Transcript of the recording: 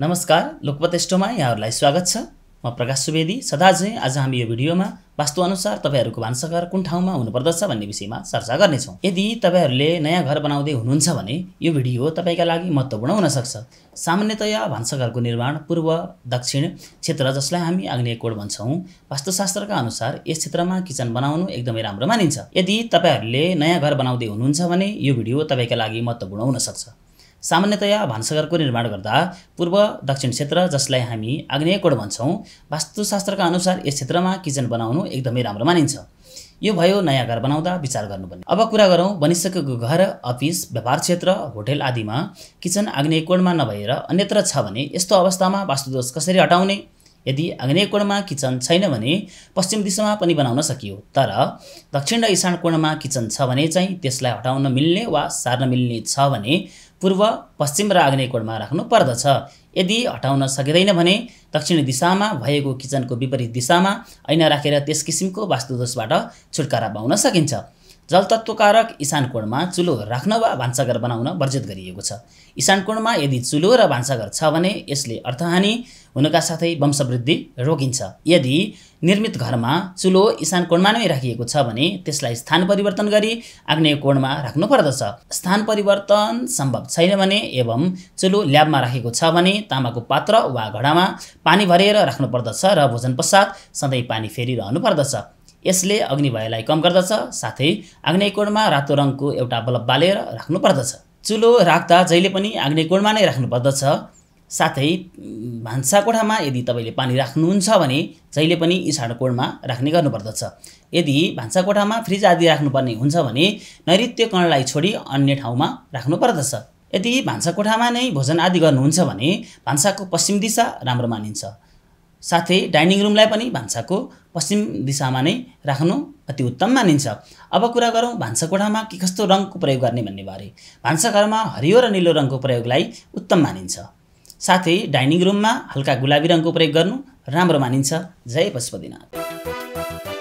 नमस्कार लोकपतेष्टमा यहाँहरूलाई स्वागत छ म प्रकाश सुवेदी सदाझै आज हामी यो भिडियोमा वास्तुअनुसार तपाईँहरूको भान्साघर कुन ठाउँमा हुनुपर्दछ भन्ने विषयमा चर्चा गर्नेछौँ यदि तपाईँहरूले नयाँ घर बनाउँदै हुनुहुन्छ भने यो भिडियो तपाईँका लागि महत्त्वपूर्ण हुनसक्छ सामान्यतया भान्साघरको निर्माण पूर्व दक्षिण क्षेत्र जसलाई हामी आग्नेय कोड भन्छौँ वास्तुशास्त्रका अनुसार यस क्षेत्रमा किचन बनाउनु एकदमै राम्रो मानिन्छ यदि तपाईँहरूले नयाँ घर बनाउँदै हुनुहुन्छ भने यो भिडियो तपाईँका लागि महत्त्वपूर्ण हुनसक्छ सामान्यतया भान्साघरको निर्माण गर्दा पूर्व दक्षिण क्षेत्र जसलाई हामी आग्नेय कोड भन्छौँ वास्तुशास्त्रका अनुसार यस क्षेत्रमा किचन बनाउनु एकदमै राम्रो मानिन्छ यो भयो नयाँ घर बनाउँदा विचार गर्नुपर्ने अब कुरा गरौँ बनिसकेको घर अफिस व्यापार क्षेत्र होटेल आदिमा किचन आग्नेय कोणमा नभएर अन्यत्र छ भने यस्तो अवस्थामा वास्तुदोष कसरी हटाउने यदि आग्नेय कोणमा किचन छैन भने पश्चिम दिशामा पनि बनाउन सकियो तर दक्षिण र इशान कोणमा किचन छ भने चाहिँ त्यसलाई हटाउन मिल्ने वा सार्न मिल्ने छ भने पूर्व पश्चिम र आग्नेयकोणमा राख्नु पर्दछ यदि हटाउन सकिँदैन भने दक्षिण दिशामा भएको किचनको विपरीत दिशामा ऐना राखेर त्यस किसिमको वास्तुदोषबाट छुटकारा पाउन सकिन्छ जलतत्वकारक कोणमा चुलो राख्न वा भान्साघर बनाउन वर्जित गरिएको छ कोणमा यदि चुलो र भान्साघर छ भने यसले अर्थहानि हुनका साथै वंशवृद्धि रोकिन्छ यदि निर्मित घरमा चुलो इशान कोणमा नै राखिएको छ भने त्यसलाई स्थान परिवर्तन गरी आग्नेय कोणमा राख्नु पर्दछ स्थान परिवर्तन सम्भव छैन भने एवं चुलो ल्याबमा राखेको छ भने तामाको पात्र वा घडामा पानी भरेर राख्नु पर्दछ र भोजन पश्चात सधैँ पानी फेरिरहनु पर्दछ यसले अग्निभयलाई कम गर्दछ साथै आग्नेय कोणमा रातो रङको एउटा बल्ब बालेर राख्नु पर्दछ चुलो राख्दा जहिले पनि आग्नेय कोणमा नै राख्नु पर्दछ साथै भान्साकोठामा यदि तपाईँले पानी राख्नुहुन्छ भने जहिले पनि इसाडो कोणमा राख्ने गर्नुपर्दछ यदि भान्साकोठामा फ्रिज आदि राख्नुपर्ने हुन्छ भने नैत्य कणलाई छोडी अन्य ठाउँमा राख्नुपर्दछ यदि भान्साकोठामा नै भोजन आदि गर्नुहुन्छ भने भान्साको पश्चिम दिशा राम्रो मानिन्छ साथै डाइनिङ रुमलाई पनि भान्साको पश्चिम दिशामा नै राख्नु अति उत्तम मानिन्छ अब कुरा गरौँ भान्साकोठामा के कस्तो रङको प्रयोग गर्ने भन्ने भन्नेबारे भान्साघरमा हरियो र निलो रङको प्रयोगलाई उत्तम मानिन्छ साथै डाइनिङ रुममा हल्का गुलाबी रङको प्रयोग गर्नु राम्रो मानिन्छ जय पशुपतिनाथ